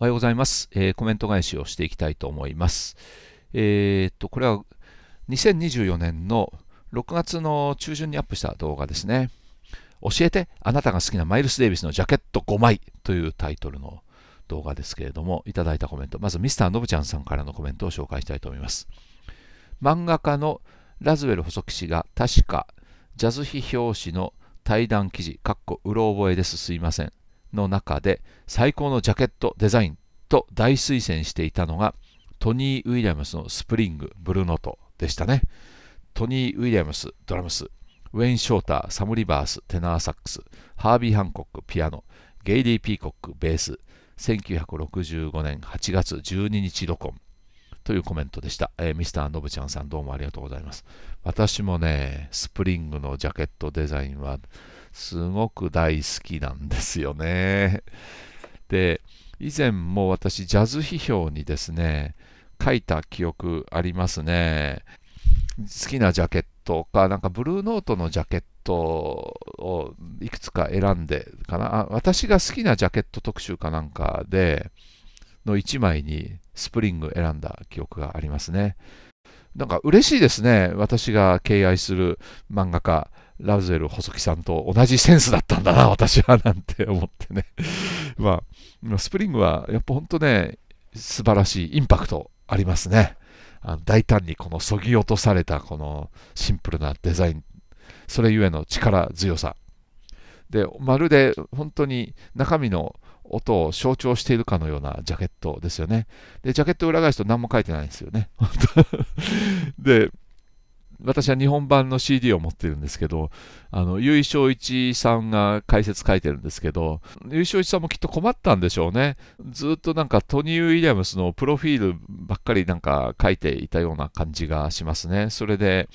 おはようございます、えー、コメント返しをしていきたいと思います。えー、っと、これは2024年の6月の中旬にアップした動画ですね。教えて、あなたが好きなマイルス・デイビスのジャケット5枚というタイトルの動画ですけれども、いただいたコメント、まずミスターノブちゃんさんからのコメントを紹介したいと思います。漫画家のラズウェル細木氏が確かジャズ批表紙の対談記事、かっこうろ覚えです、すいません。の中で最高のジャケットデザインと大推薦していたのがトニー・ウィリアムスのスプリング・ブルーノートでしたね。トニー・ウィリアムス、ドラムス、ウェイン・ショーター、サム・リバース、テナーサックス、ハービー・ハンコック、ピアノ、ゲイリー・ピーコック、ベース、1965年8月12日録音、というコメントでした。えー、ミスターのぶちゃんさんどうもありがとうございます。私もね、スプリングのジャケットデザインはすごく大好きなんですよね。で、以前も私ジャズ批評にですね、書いた記憶ありますね。好きなジャケットか、なんかブルーノートのジャケットをいくつか選んでかな、私が好きなジャケット特集かなんかで、の1枚にスプリング選んだ記憶がありますね。なんか嬉しいですね。私が敬愛する漫画家、ラズエル細木さんと同じセンスだったんだな、私は、なんて思ってね。まあ、スプリングはやっぱ本当ね、素晴らしいインパクトありますね。あの大胆にこのそぎ落とされたこのシンプルなデザイン、それゆえの力強さ。で、まるで本当に中身の音を象徴しているかのようなジャケットですよね。で、ジャケット裏返すと何も書いてないんですよね。で、私は日本版の CD を持ってるんですけど、あの、結衣正一さんが解説書いてるんですけど、優衣正一さんもきっと困ったんでしょうね。ずっとなんかトニー・ウィリアムスのプロフィールばっかりなんか書いていたような感じがしますね。それで、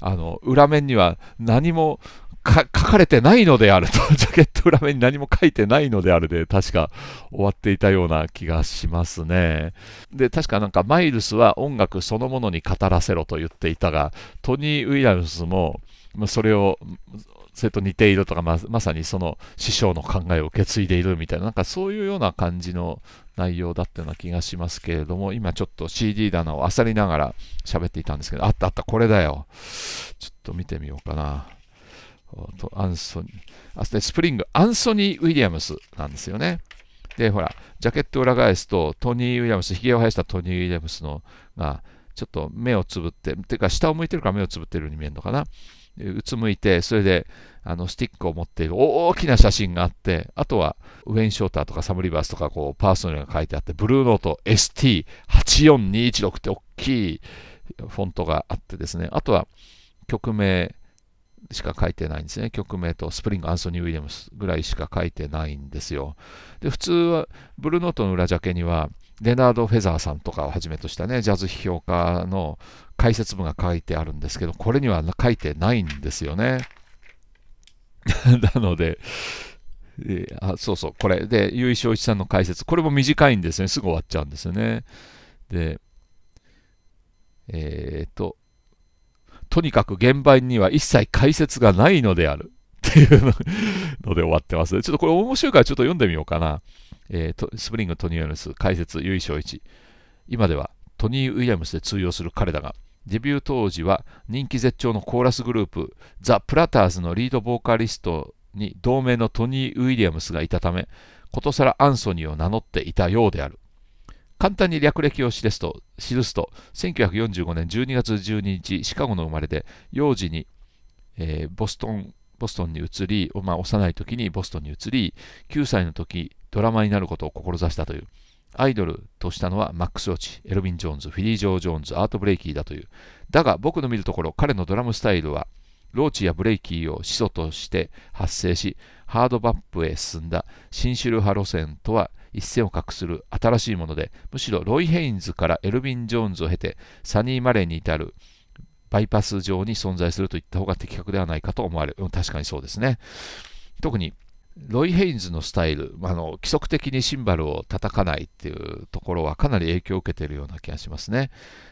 あの、裏面には何も書かれてないのであると、ジャケット裏面に何も書いてないのであるで、確か終わっていたような気がしますね。で、確かなんかマイルスは音楽そのものに語らせろと言っていたが、トニー・ウィリアムスも、それを、それと似ているとか、ままさにその師匠の考えを受け継いでいるみたいな、なんかそういうような感じの内容だったような気がしますけれども、今ちょっと CD 棚を漁りながら喋っていたんですけど、あったあった、これだよ。ちょっと見てみようかな。とアンソニー、あでスプリング、アンソニー・ウィリアムスなんですよね。で、ほら、ジャケット裏返すと、トニー・ウィリアムス、ひげを生やしたトニー・ウィリアムスのが、ちょっと目をつぶって、てか下を向いてるから目をつぶってるように見えるのかな。うつむいて、それであのスティックを持っている大きな写真があって、あとはウェイン・ショーターとかサム・リバースとかこうパーソナルが書いてあって、ブルーノート ST84216 って大きいフォントがあってですね、あとは曲名、しか書いてないんですね。曲名とスプリング・アンソニー・ウィリアムスぐらいしか書いてないんですよ。で、普通は、ブルーノートの裏ジャケには、レナード・フェザーさんとかをはじめとしたね、ジャズ批評家の解説文が書いてあるんですけど、これには書いてないんですよね。なので、えー、あ、そうそう、これで、結衣正一さんの解説、これも短いんですね、すぐ終わっちゃうんですよね。で、えー、っと、とにかく現場には一切解説がないのである。っていうので終わってます。ちょっとこれ面白いからちょっと読んでみようかな。えー、スプリング・トニー・ウィリアムス解説、由井正一。今ではトニー・ウィリアムスで通用する彼だが、デビュー当時は人気絶頂のコーラスグループ、ザ・プラターズのリードボーカリストに同盟のトニー・ウィリアムスがいたため、ことさらアンソニーを名乗っていたようである。簡単に略歴を記すと、記すと1945年12月12日、シカゴの生まれで、幼児に、えー、ボストンボストンに移り、まあ、幼い時にボストンに移り、9歳の時、ドラマになることを志したという。アイドルとしたのはマックス・ロチ、エルヴィン・ジョーンズ、フィリー・ジョー・ジョーンズ、アート・ブレイキーだという。だが、僕の見るところ、彼のドラムスタイルは、ローチやブレイキーを始祖として発生し、ハードバップへ進んだ新種ル派路線とは一線を画する新しいもので、むしろロイ・ヘインズからエルヴィン・ジョーンズを経て、サニー・マレーに至るバイパス上に存在するといった方が的確ではないかと思われる。確かにそうですね。特にロイ・ヘインズのスタイル、あの規則的にシンバルを叩かないっていうところはかなり影響を受けているような気がしますね。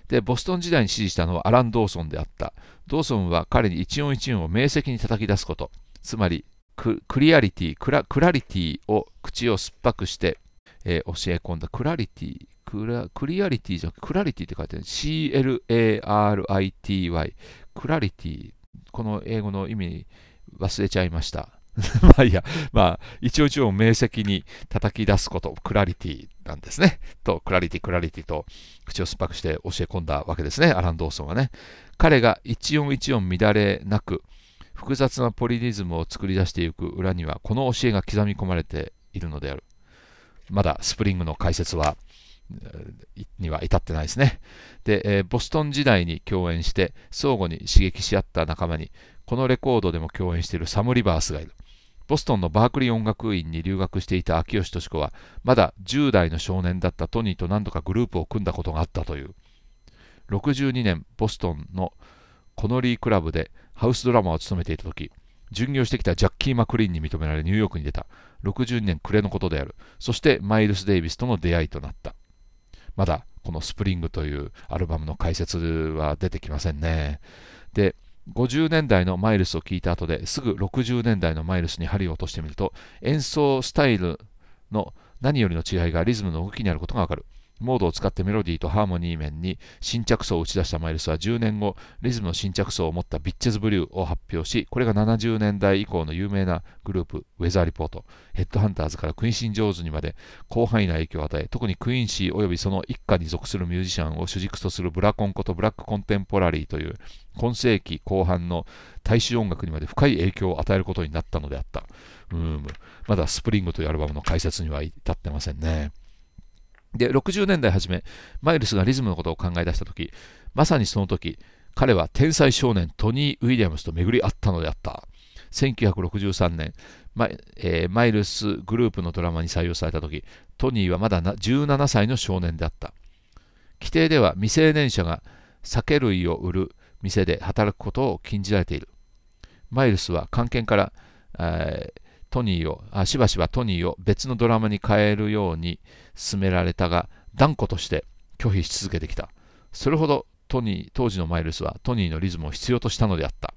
で、ボストン時代に支持したのはアラン・ドーソンであった。ドーソンは彼に一音一音を明晰に叩き出すこと、つまりクリアリティクラ、クラリティを口を酸っぱくしてえー、教え込んだクラリティクラ、クリアリティじゃなくてクラリティって書いてある。CLARITY、クラリティ。この英語の意味忘れちゃいました。まあいや、まあ、一応一応明晰に叩き出すこと、クラリティなんですね。と、クラリティ、クラリティと口を酸っぱくして教え込んだわけですね、アラン・ドーソンはね。彼が一音一音乱れなく、複雑なポリリズムを作り出していく裏には、この教えが刻み込まれているのである。まだスプリングの解説は、には至ってないですね。で、えー、ボストン時代に共演して、相互に刺激し合った仲間に、このレコードでも共演しているサム・リバースがいる。ボストンのバークリー音楽院に留学していた秋吉敏子は、まだ10代の少年だったトニーと何度かグループを組んだことがあったという。62年、ボストンのコノリークラブでハウスドラマを務めていた時巡業してきたジャッキー・マクリーンに認められニューヨークに出た。60年暮れのことである。そしてマイルス・デイビスとの出会いとなった。まだこのスプリングというアルバムの解説は出てきませんね。で、50年代のマイルスを聞いた後ですぐ60年代のマイルスに針を落としてみると演奏スタイルの何よりの違いがリズムの動きにあることがわかる。モードを使ってメロディーとハーモニー面に新着層を打ち出したマイルスは10年後、リズムの新着層を持ったビッチェズブリューを発表し、これが70年代以降の有名なグループ、ウェザーリポート、ヘッドハンターズからクインシン・ジョーズにまで広範囲な影響を与え、特にクインシー及びその一家に属するミュージシャンを主軸とするブラコンことブラックコンテンポラリーという今世紀後半の大衆音楽にまで深い影響を与えることになったのであった。うん、まだスプリングというアルバムの解説には至ってませんね。で、60年代初め、マイルスがリズムのことを考え出したとき、まさにそのとき、彼は天才少年トニー・ウィリアムスと巡り合ったのであった。1963年、マイえー、マイルスグループのドラマに採用されたとき、トニーはまだ17歳の少年であった。規定では未成年者が酒類を売る店で働くことを禁じられている。マイルスは関係から、えートニーをあ、しばしばトニーを別のドラマに変えるように勧められたが、断固として拒否し続けてきた。それほどトニー、当時のマイルスはトニーのリズムを必要としたのであった。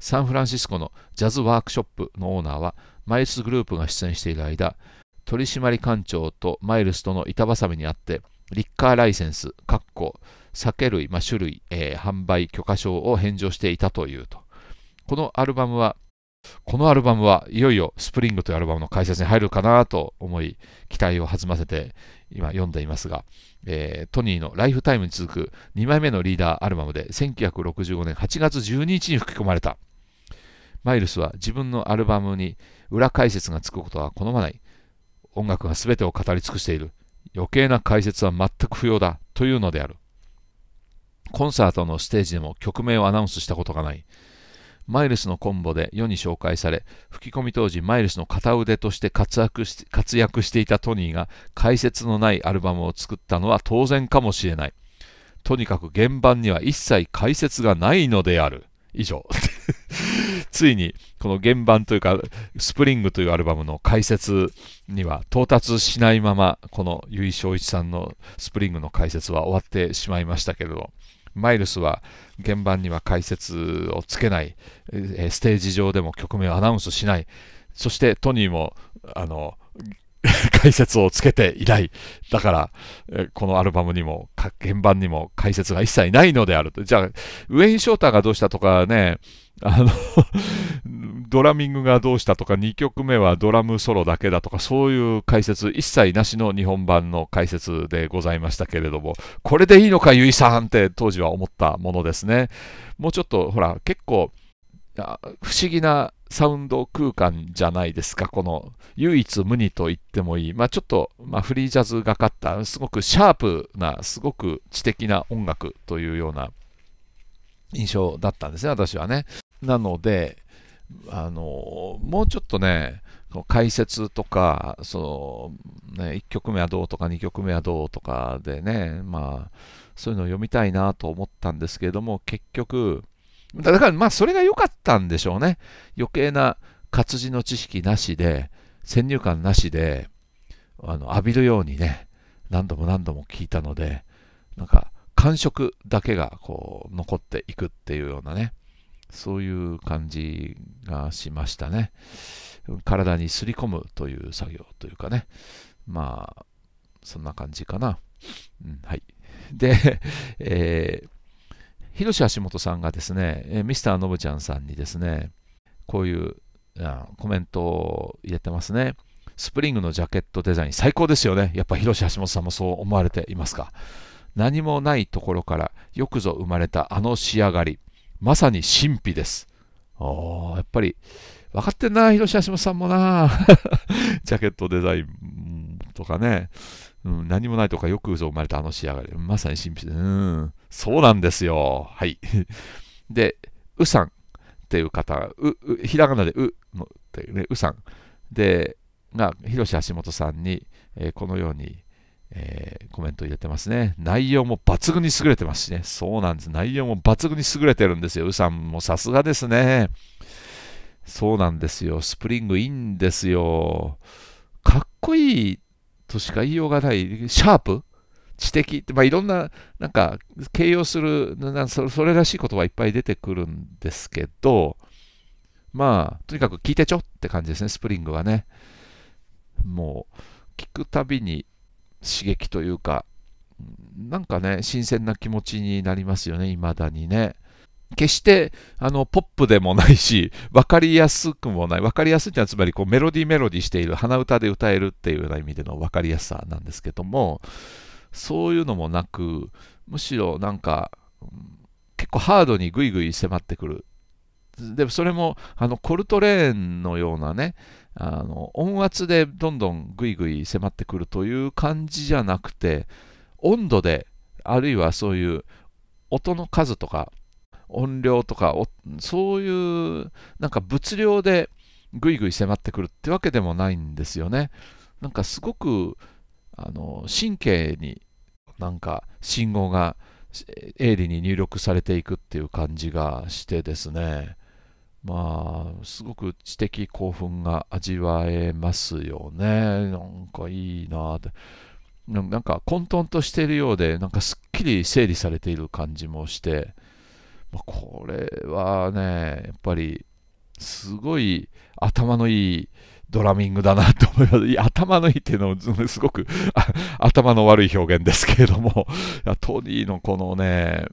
サンフランシスコのジャズワークショップのオーナーは、マイルスグループが出演している間、取締官庁とマイルスとの板挟みにあって、リッカーライセンス、括弧、酒類、まあ、種類、えー、販売許可証を返上していたというと。このアルバムはこのアルバムはいよいよスプリングというアルバムの解説に入るかなと思い期待を弾ませて今読んでいますが、えー、トニーのライフタイムに続く2枚目のリーダーアルバムで1965年8月12日に吹き込まれたマイルスは自分のアルバムに裏解説がつくことは好まない音楽が全てを語り尽くしている余計な解説は全く不要だというのであるコンサートのステージでも曲名をアナウンスしたことがないマイルスのコンボで世に紹介され、吹き込み当時マイルスの片腕として活躍し活躍していたトニーが解説のないアルバムを作ったのは当然かもしれない。とにかく原場には一切解説がないのである。以上。ついにこの原版というか、スプリングというアルバムの解説には到達しないまま、この結衣正一さんのスプリングの解説は終わってしまいましたけれど。マイルスは原場には解説をつけない、えステージ上でも曲名をアナウンスしない、そしてトニーもあの 解説をつけていない。だから、このアルバムにも、原版にも解説が一切ないのであると。じゃあ、ウェイン・ショーターがどうしたとかね、あのドラミングがどうしたとか、2曲目はドラムソロだけだとか、そういう解説一切なしの日本版の解説でございましたけれども、これでいいのか、ゆいさんって当時は思ったものですね。もうちょっと、ほら、結構、不思議なサウンド空間じゃないですか、この唯一無二と言ってもいい、まあ、ちょっと、まあ、フリージャズがかった、すごくシャープな、すごく知的な音楽というような印象だったんですね、私はね。なので、あのもうちょっとね、解説とか、そのね、1曲目はどうとか2曲目はどうとかでね、まあ、そういうのを読みたいなと思ったんですけれども、結局、だからまあそれが良かったんでしょうね。余計な活字の知識なしで、先入観なしで、あの浴びるようにね、何度も何度も聞いたので、なんか感触だけがこう残っていくっていうようなね、そういう感じがしましたね。体にすり込むという作業というかね。まあ、そんな感じかな。うん、はい。で、えー、広瀬橋本さんがですね、えミスターのぶちゃんさんにですね、こういうあコメントを入れてますね。スプリングのジャケットデザイン最高ですよね。やっぱ広瀬橋本さんもそう思われていますか。何もないところからよくぞ生まれたあの仕上がり。まさに神秘です。おやっぱり、分かってんな、広橋さんもな。ジャケットデザインとかね、うん、何もないとかよく生まれたあの仕上がり。まさに神秘で、うん、そうなんですよ。はい。で、うさんっていう方、う、うひらがなでうのっていうね、うさん。で、が、広瀬橋本さんに、えー、このように、えー、コメント入れてますね。内容も抜群に優れてますしね。そうなんです。内容も抜群に優れてるんですよ。うさんもさすがですね。そうなんですよ。スプリングいいんですよ。かっこいいとしか言いようがない。シャープ知的って、まあ、いろんな、なんか、形容するそれ、それらしい言葉いっぱい出てくるんですけど、まあ、とにかく聞いてちょって感じですね、スプリングはね。もう、聞くたびに刺激というか、なんかね、新鮮な気持ちになりますよね、未だにね。決してあのポップでもないし、分かりやすくもない、分かりやすいというのはつまりこうメロディーメロディーしている、鼻歌で歌えるっていうような意味での分かりやすさなんですけども、そういうのもなく、むしろなんか、結構ハードにグイグイ迫ってくる。でもそれもあのコルトレーンのようなね、あの音圧でどんどんぐいぐい迫ってくるという感じじゃなくて温度であるいはそういう音の数とか音量とかそういうなんか物量でぐいぐい迫ってくるってわけでもないんですよねなんかすごくあの神経になんか信号が鋭利に入力されていくっていう感じがしてですねまあ、すごく知的興奮が味わえますよね。なんかいいなって。なんか混沌としているようで、なんかすっきり整理されている感じもして、まあ、これはね、やっぱりすごい頭のいいドラミングだなと思います。頭のいいっていうのは、すごく頭の悪い表現ですけれども、トニーのこのね、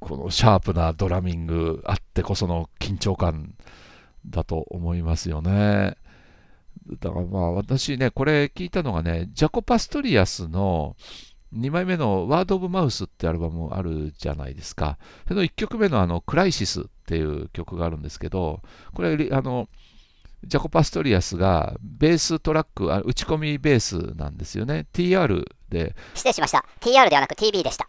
このシャープなドラミングあってこその緊張感だと思いますよね。だからまあ私ね、これ聞いたのがね、ジャコ・パストリアスの2枚目のワード・オブ・マウスってアルバムあるじゃないですか。その1曲目のあのクライシスっていう曲があるんですけど、これ、あの、ジャコ・パストリアスがベーストラック、あ打ち込みベースなんですよね。TR で。失礼しました。TR ではなく TB でした。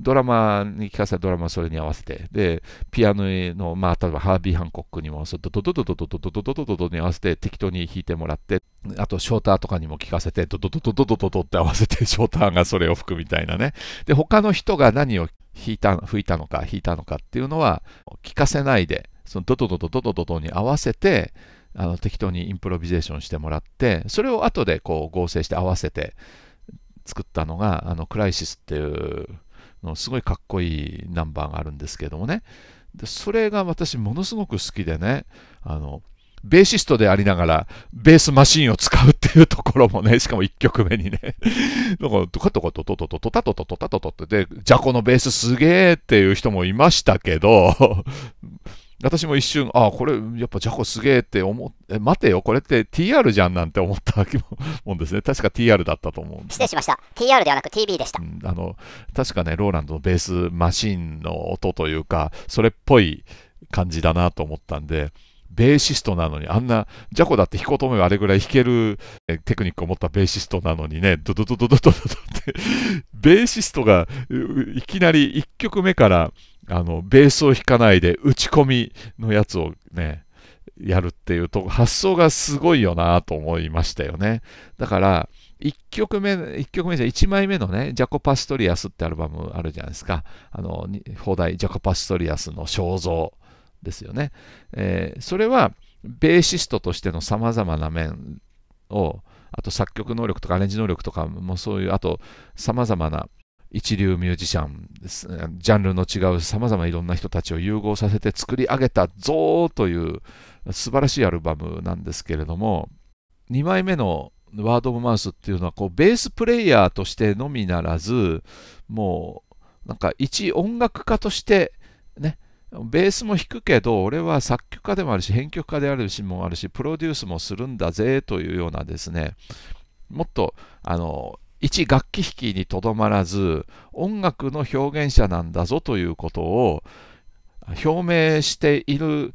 ドラマに聴かせたドラマはそれに合わせて、で、ピアノの、まあ、例えばハービー・ハンコックにも、ドドドドドドドドドドドドドに合わせて適当に弾いてもらって、あと、ショーターとかにも聴かせて、ドドドドドドドドって合わせて、ショーターがそれを吹くみたいなね。で、他の人が何を弾いた、吹いたのか、弾いたのかっていうのは、聞かせないで、そのドドドドドドドドに合わせて、あの適当にインプロビゼーションしてもらって、それを後でこう合成して合わせて作ったのが、あの、クライシスっていう、のすごいかっこいいナンバーがあるんですけどもねでそれが私ものすごく好きでねあのベーシストでありながら、ベースマシンを使うっていうところもね、しかも1曲目にね、だ からトカトカトトトトトタトトトタトトって、で、ジャコのベースすげーっていう人もいましたけど、私も一瞬、ああ、これ、やっぱジャコすげえって思っ待てよ、これって TR じゃんなんて思ったわけもんですね。確か TR だったと思う、失礼しました。TR ではなく TB でした、うん。あの、確かね、ローランドのベースマシンの音というか、それっぽい感じだなと思ったんで、ベーシストなのに、あんな、ジャコだって弾こうと思えばあれぐらい弾けるテクニックを持ったベーシストなのにね、ドドドドドドドってベーシストがいきなり1曲目からあの、ベースを弾かないで打ち込みのやつをね、やるっていうと、発想がすごいよなと思いましたよね。だから、1曲目、1曲目じゃ、1枚目のね、ジャコ・パストリアスってアルバムあるじゃないですか。あの、放題、ジャコ・パストリアスの肖像ですよね。えー、それは、ベーシストとしての様々な面を、あと作曲能力とかアレンジ能力とかもそういう、あと様々な一流ミュージシャン、ジャンルの違うさまざまいろんな人たちを融合させて作り上げたぞという素晴らしいアルバムなんですけれども、2枚目のワード・オブ・マウスっていうのはこうベースプレイヤーとしてのみならずもうなんか一音楽家としてねベースも弾くけど俺は作曲家でもあるし編曲家であるしもあるしプロデュースもするんだぜというようなですねもっとあの一楽器弾きにとどまらず音楽の表現者なんだぞということを表明している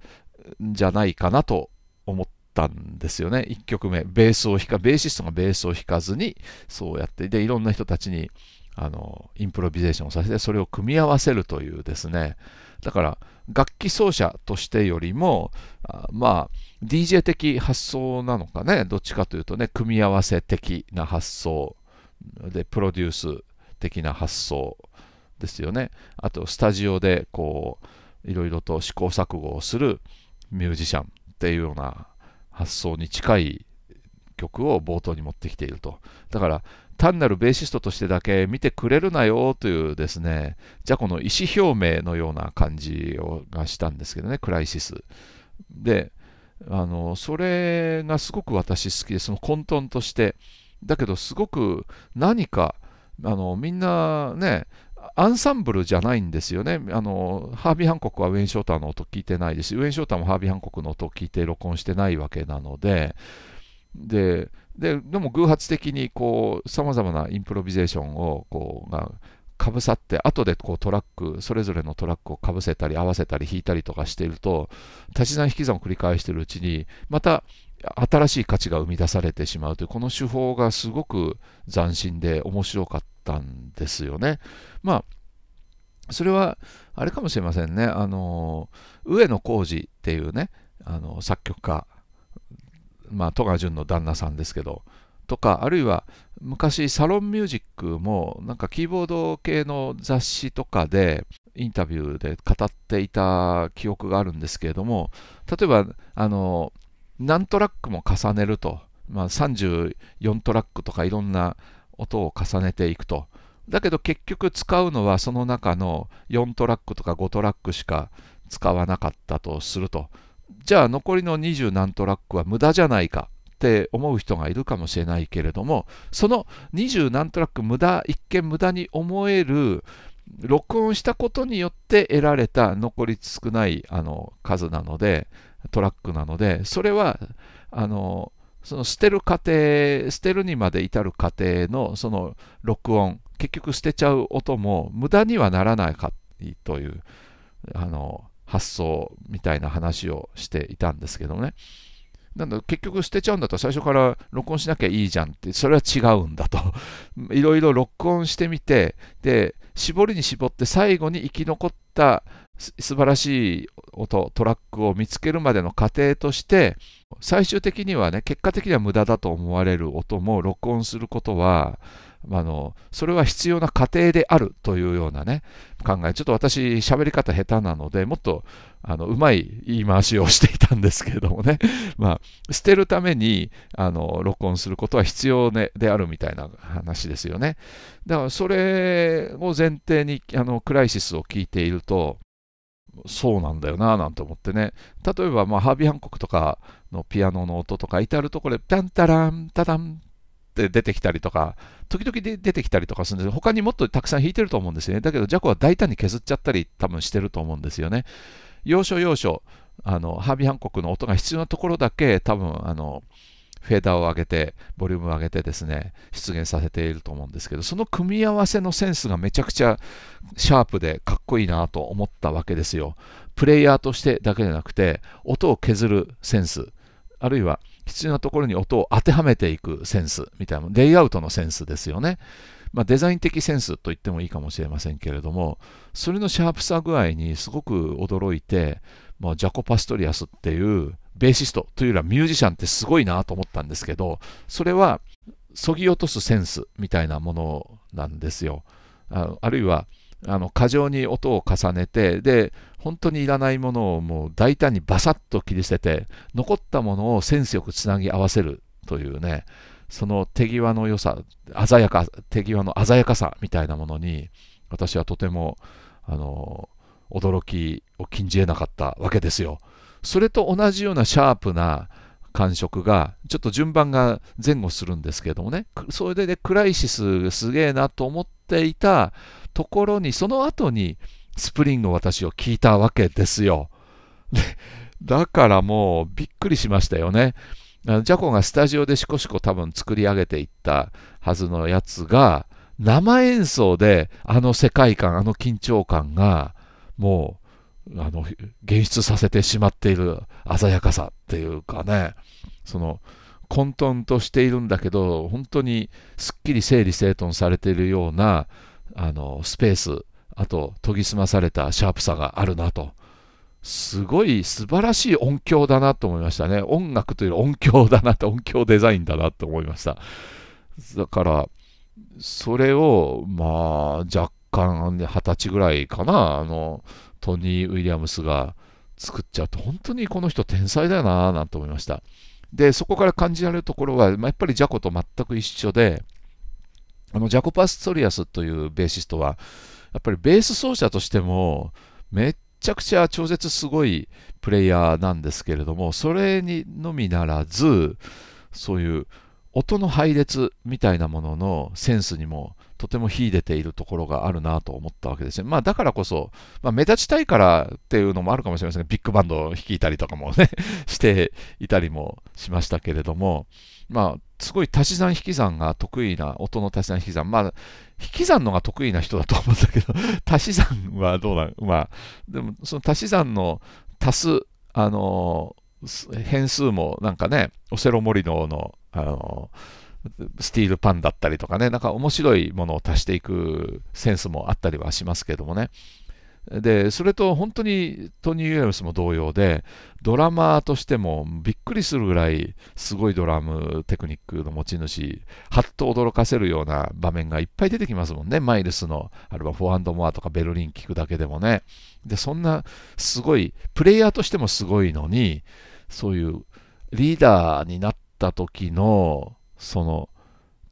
んじゃないかなと思ったんですよね1曲目ベースを弾かベーシストがベースを弾かずにそうやってでいろんな人たちにあのインプロビゼーションをさせてそれを組み合わせるというですねだから楽器奏者としてよりもあまあ DJ 的発想なのかねどっちかというとね組み合わせ的な発想でプロデュース的な発想ですよねあとスタジオでこういろいろと試行錯誤をするミュージシャンっていうような発想に近い曲を冒頭に持ってきているとだから単なるベーシストとしてだけ見てくれるなよというですねじゃあこの意思表明のような感じをがしたんですけどねクライシスであのそれがすごく私好きでその混沌としてだけどすごく何かあのみんなねアンサンブルじゃないんですよね。あのハービー・ハンコックはウェン・ショーターの音聞いてないですし、ウェン・ショーターもハービー・ハンコックの音を聞いて録音してないわけなので、でででも偶発的にさまざまなインプロビゼーションをこうがかぶさって後でこうトラックそれぞれのトラックをかぶせたり合わせたり弾いたりとかしていると足し算引き算を繰り返しているうちにまた新しい価値が生み出されてしまうというこの手法がすごく斬新で面白かったんですよね。まあそれはあれかもしれませんねあの上野浩二っていうねあの作曲家、まあ、戸川淳の旦那さんですけどとかあるいは昔サロンミュージックもなんかキーボード系の雑誌とかでインタビューで語っていた記憶があるんですけれども例えばあの何トラックも重ねると、まあ、34トラックとかいろんな音を重ねていくと。だけど結局使うのはその中の4トラックとか5トラックしか使わなかったとすると。じゃあ残りの20何トラックは無駄じゃないかって思う人がいるかもしれないけれどもその20何トラック無駄一見無駄に思える録音したことによって得られた残り少ないあの数なのでトラックなので、それは、あの、その捨てる過程、捨てるにまで至る過程のその録音、結局捨てちゃう音も無駄にはならないかという、あの、発想みたいな話をしていたんですけどね。なんだ結局捨てちゃうんだったら最初から録音しなきゃいいじゃんって、それは違うんだと。いろいろ録音してみて、で、絞りに絞って最後に生き残った素晴らしい音、トラックを見つけるまでの過程として、最終的にはね、結果的には無駄だと思われる音も録音することは、あのそれは必要な過程であるというようなね、考え。ちょっと私、喋り方下手なので、もっと、あの、うまい言い回しをしていたんですけれどもね、まあ、捨てるために、あの、録音することは必要、ね、であるみたいな話ですよね。だから、それを前提に、あの、クライシスを聞いていると、そうなんだよななんて思ってね例えば、まあ、ハービー・ハンコックとかのピアノの音とか至るところでタンタランタタンって出てきたりとか時々で出てきたりとかするんです他にもっとたくさん弾いてると思うんですよねだけどジャコは大胆に削っちゃったり多分してると思うんですよね要所要所あのハービー・ハンコックの音が必要なところだけ多分あのフェーダーを上げて、ボリュームを上げてですね、出現させていると思うんですけど、その組み合わせのセンスがめちゃくちゃシャープでかっこいいなと思ったわけですよ。プレイヤーとしてだけじゃなくて、音を削るセンス、あるいは必要なところに音を当てはめていくセンスみたいな、レイアウトのセンスですよね。まあ、デザイン的センスと言ってもいいかもしれませんけれども、それのシャープさ具合にすごく驚いて、まあ、ジャコ・パストリアスっていうベーシストというよりはミュージシャンってすごいなと思ったんですけど、それは、そぎ落とすセンスみたいなものなんですよ。ああるいは、あの過剰に音を重ねてで本当にいらないものをもう大胆にバサッと切り捨てて残ったものをセンスよくつなぎ合わせるというねその手際の良さ鮮やか手際の鮮やかさみたいなものに私はとてもあの驚きを禁じ得なかったわけですよ。それと同じようなシャープな感触がちょっと順番が前後するんですけどもねそれで、ね、クライシスすげえなと思っていたところにその後にスプリング私を聞いたわけですよだからもうびっくりしましたよねジャコがスタジオでしこしこ多分作り上げていったはずのやつが生演奏であの世界観あの緊張感がもうあの、現出させてしまっている鮮やかさっていうかね、その、混沌としているんだけど、本当にすっきり整理整頓されているような、あの、スペース、あと、研ぎ澄まされたシャープさがあるなと。すごい素晴らしい音響だなと思いましたね。音楽という音響だなと、音響デザインだなと思いました。だから、それを、まあ、若干、二十歳ぐらいかな、あの、トニー・ウィリアムスが作っちゃうと、本当にこの人天才だよななんて思いました。で、そこから感じられるところは、まあ、やっぱりジャコと全く一緒で、あのジャコ・パストリアスというベーシストは、やっぱりベース奏者としても、めっちゃくちゃ超絶すごいプレイヤーなんですけれども、それにのみならず、そういう音の配列みたいなもののセンスにもとても秀でているところがあるなと思ったわけですね。まあ、だからこそ、まあ、目立ちたいからっていうのもあるかもしれませんが、ビッグバンドを率いたりとかもねしていたりもしましたけれども、まあ、すごい足し算引き算が得意な、音の足し算引き算。まあ、引き算のが得意な人だと思うんだけど、足し算はどうなのまあ、でもその足し算の足す、あのー、変数もなんかね、オセロモリノの、あのースティールパンだったりとかね、なんか面白いものを足していくセンスもあったりはしますけどもね。で、それと本当にトニー・ウィリアムスも同様で、ドラマーとしてもびっくりするぐらいすごいドラムテクニックの持ち主、はっと驚かせるような場面がいっぱい出てきますもんね。マイルスのアルバムフォアンドモアとかベルリン聞くだけでもね。で、そんなすごい、プレイヤーとしてもすごいのに、そういうリーダーになった時のその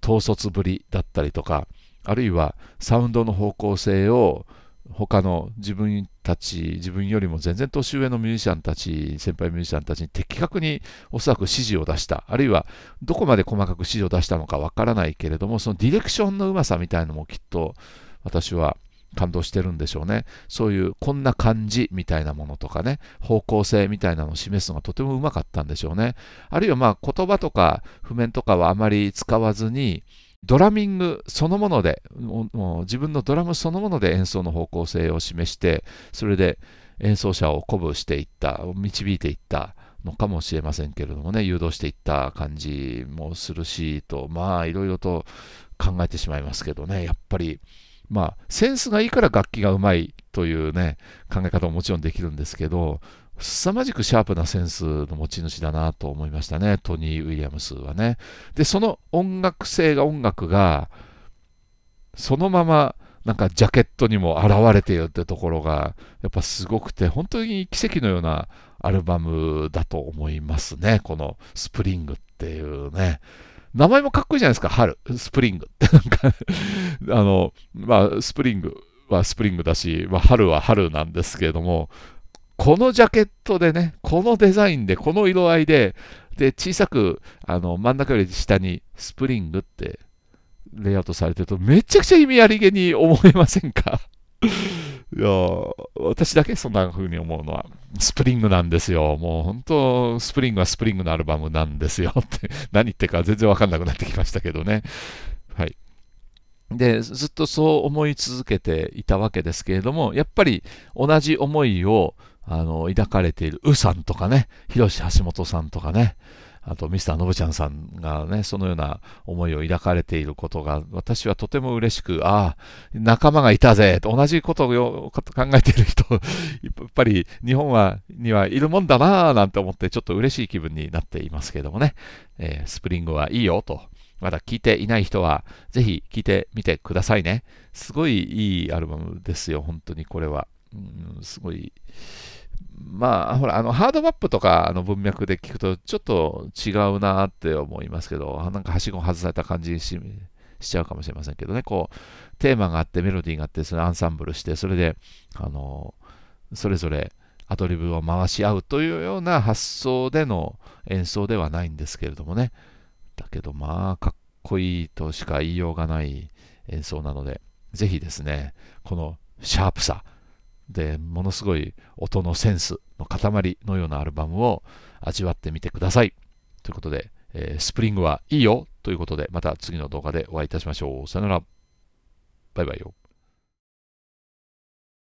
統率ぶりだったりとかあるいはサウンドの方向性を他の自分たち自分よりも全然年上のミュージシャンたち先輩ミュージシャンたちに的確におそらく指示を出したあるいはどこまで細かく指示を出したのかわからないけれどもそのディレクションのうまさみたいのもきっと私は感動してるんでしょうね。そういうこんな感じみたいなものとかね、方向性みたいなのを示すのがとてもうまかったんでしょうね。あるいはまあ言葉とか譜面とかはあまり使わずに、ドラミングそのもので、もう自分のドラムそのもので演奏の方向性を示して、それで演奏者を鼓舞していった、導いていったのかもしれませんけれどもね、誘導していった感じもするし、と、まあいろいろと考えてしまいますけどね、やっぱり。まあ、センスがいいから楽器がうまいというね、考え方ももちろんできるんですけど、凄まじくシャープなセンスの持ち主だなと思いましたね、トニー・ウィリアムスはね。で、その音楽性が音楽が、そのまま、なんかジャケットにも現れているってところが、やっぱすごくて、本当に奇跡のようなアルバムだと思いますね、このスプリングっていうね。名前もかっこいいじゃないですか、春、スプリングって、なんかあの、まあ、スプリングはスプリングだし、まあ、春は春なんですけれども、このジャケットでね、このデザインで、この色合いで、で、小さく、あの、真ん中より下に、スプリングって、レイアウトされてると、めちゃくちゃ意味ありげに思えませんかいや、私だけそんな風に思うのは、スプリングなんですよ。もう本当、スプリングはスプリングのアルバムなんですよ って、何言ってるか全然わかんなくなってきましたけどね。はい。で、ずっとそう思い続けていたわけですけれども、やっぱり同じ思いをあの抱かれている、うさんとかね、広橋橋本さんとかね、あとミスターのぶちゃんさんがね、そのような思いを抱かれていることが、私はとても嬉しく、ああ、仲間がいたぜ、と同じことを考えている人、やっぱり日本はにはいるもんだなぁなんて思って、ちょっと嬉しい気分になっていますけどもね、えー、スプリングはいいよと。まだ聞いていない人は、ぜひ聞いてみてくださいね。すごいいいアルバムですよ、本当にこれは。うん、すごいまあ、ほら、あの、ハードマップとかの文脈で聞くと、ちょっと違うなって思いますけど、なんかはしご外された感じししちゃうかもしれませんけどね、こう、テーマがあって、メロディーがあって、それアンサンブルして、それで、あの、それぞれアドリブを回し合うというような発想での演奏ではないんですけれどもね。だけど、まあ、かっこいいとしか言いようがない演奏なので、ぜひですね、このシャープさ、でものすごい音のセンスの塊のようなアルバムを味わってみてくださいということで、えー、スプリングはいいよということでまた次の動画でお会いいたしましょうさよならバイバイよ